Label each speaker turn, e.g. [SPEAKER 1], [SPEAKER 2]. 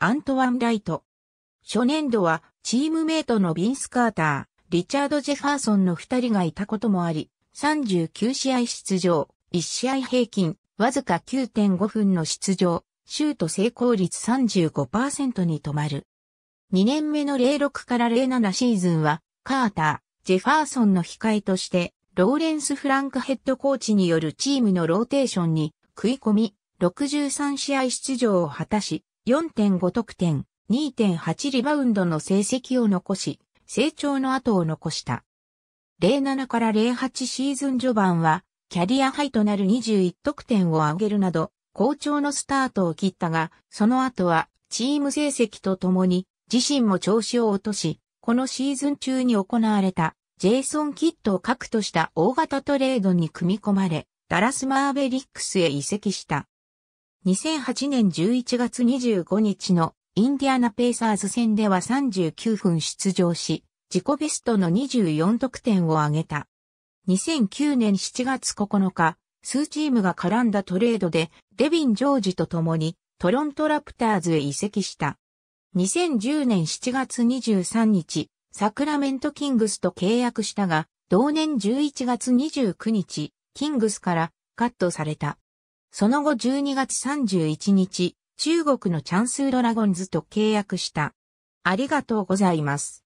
[SPEAKER 1] アントワン・ライト。初年度はチームメイトのビンス・カータ
[SPEAKER 2] ー、リチャード・ジェファーソンの二人がいたこともあり、39試合出場、1試合平均、わずか9.5分の出場、シュート成功率35%に止まる。2年目の06から07シーズンは、カーター、ジェファーソンの控えとして、ローレンス・フランクヘッドコーチによるチームのローテーションに食い込み、63試合出場を果たし、4.5得点、2.8リバウンドの成績を残し、成長の後を残した。07から08シーズン序盤は、キャリアハイとなる21得点を挙げるなど、好調のスタートを切ったが、その後は、チーム成績とともに、自身も調子を落とし、このシーズン中に行われた、ジェイソン・キットを核とした大型トレードに組み込まれ、ダラス・マーベリックスへ移籍した。2008年11月25日のインディアナペイサーズ戦では39分出場し、自己ベストの24得点を挙げた。2009年7月9日、数チームが絡んだトレードで、デビン・ジョージと共にトロントラプターズへ移籍した。2010年7月23日、サクラメント・キングスと契約したが、同年11月29日、キングスからカットされた。その後12月31日、中国のチャンスー
[SPEAKER 1] ドラゴンズと契約した。ありがとうございます。